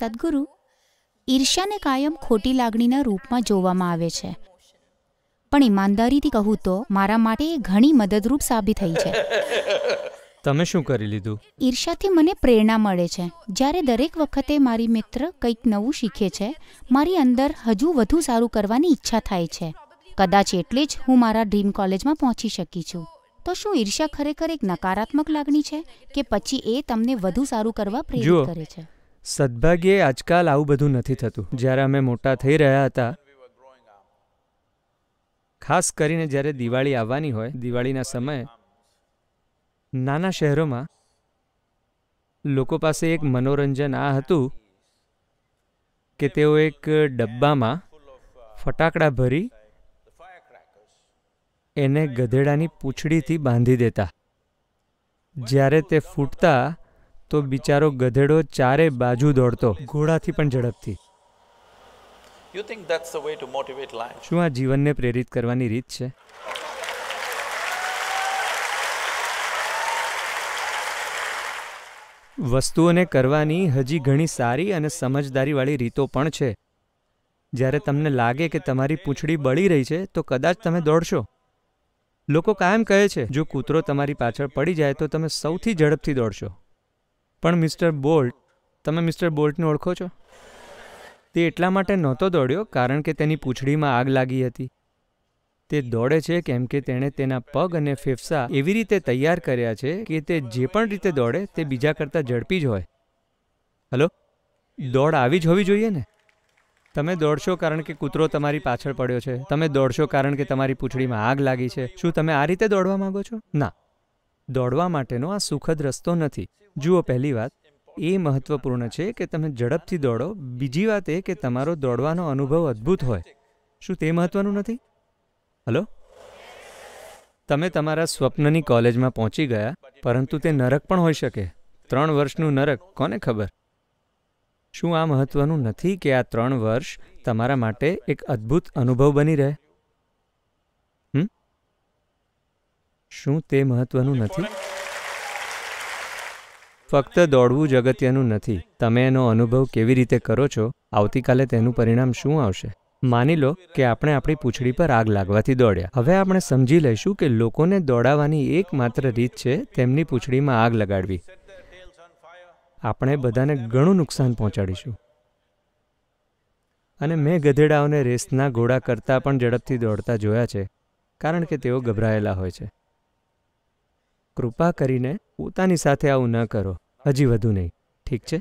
સદગુરુ ઈર્ષ્યાને કાયમ ખોટી લાગણીના રૂપમાં જોવામાં આવે છે પણ ઈમાનદારીથી કહું તો મારા માટે ઘણી મદદરૂપ સાબિત થઈ છે તમે શું કરી લીધું ઈર્ષ્યાથી મને પ્રેરણા મળે છે જ્યારે દરેક વખતે મારી મિત્ર કંઈક નવું શીખે છે મારી અંદર હજુ વધુ સારું કરવાની ઈચ્છા થાય છે કદાચ એટલે જ હું મારા ડ્રીમ કોલેજમાં પહોંચી શકી છું તો શું ઈર્ષ્યા ખરેખર એક નકારાત્મક લાગણી છે કે પછી એ તમને વધુ સારું કરવા પ્રેરિત કરે છે સદભાગ્યે આજકાલ આવું બધું નથી થતું જ્યારે અમે મોટા થઈ રહ્યા હતા ખાસ કરીને જ્યારે દિવાળી આવવાની હોય દિવાળીના સમયે નાના શહેરોમાં લોકો પાસે એક મનોરંજન આ હતું કે તેઓ એક ડબ્બામાં ફટાકડા ભરી એને ગધેડાની પૂંછડીથી બાંધી દેતા જ્યારે તે ફૂટતા તો બિચારો ગધેડો ચારે બાજુ દોડતો ઘોડાથી પણ ઝડપથી યુ થિંક શું આ જીવનને પ્રેરિત કરવાની રીત છે વસ્તુઓને કરવાની હજી ઘણી સારી અને સમજદારીવાળી રીતો પણ છે જ્યારે તમને લાગે કે તમારી પૂંછડી બળી રહી છે તો કદાચ તમે દોડશો લોકો કાયમ કહે છે જો કૂતરો તમારી પાછળ પડી જાય તો તમે સૌથી ઝડપથી દોડશો પણ મિસ્ટર બોલ્ટ તમે મિસ્ટર બોલ્ટને ઓળખો છો તે એટલા માટે નહોતો દોડ્યો કારણ કે તેની પૂંછડીમાં આગ લાગી હતી તે દોડે છે કેમ કે તેણે તેના પગ અને ફેફસા એવી રીતે તૈયાર કર્યા છે કે તે જે પણ રીતે દોડે તે બીજા કરતાં ઝડપી જ હોય હલો દોડ આવી જ હોવી જોઈએ ને તમે દોડશો કારણ કે કૂતરો તમારી પાછળ પડ્યો છે તમે દોડશો કારણ કે તમારી પૂંછડીમાં આગ લાગી છે શું તમે આ રીતે દોડવા માંગો છો ના દોડવા માટેનો આ સુખદ રસ્તો નથી જુઓ પહેલી વાત એ મહત્વપૂર્ણ છે કે તમે ઝડપથી દોડો બીજી વાત એ કે તમારો દોડવાનો અનુભવ અદ્ભુત હોય શું તે મહત્વનું નથી હલો તમે તમારા સ્વપ્નની કોલેજમાં પહોંચી ગયા પરંતુ તે નરક પણ હોઈ શકે ત્રણ વર્ષનું નરક કોને ખબર શું આ મહત્વનું નથી કે આ ત્રણ વર્ષ તમારા માટે એક અદ્ભુત અનુભવ બની રહે શું તે મહત્વનું નથી ફક્ત દોડવું જ અગત્યનું નથી તમે એનો અનુભવ કેવી રીતે કરો છો આવતીકાલે તેનું પરિણામ શું આવશે માની લો કે આપણે આપણી પૂછડી પર આગ લાગવાથી દોડ્યા હવે આપણે સમજી લઈશું કે લોકોને દોડાવાની એકમાત્ર રીત છે તેમની પૂંછડીમાં આગ લગાડવી આપણે બધાને ઘણું નુકસાન પહોંચાડીશું અને મેં ગધેડાઓને રેસના ઘોડા કરતાં પણ ઝડપથી દોડતા જોયા છે કારણ કે તેઓ ગભરાયેલા હોય છે કૃપા કરીને પોતાની સાથે આવું ન કરો હજી વધુ નહીં ઠીક છે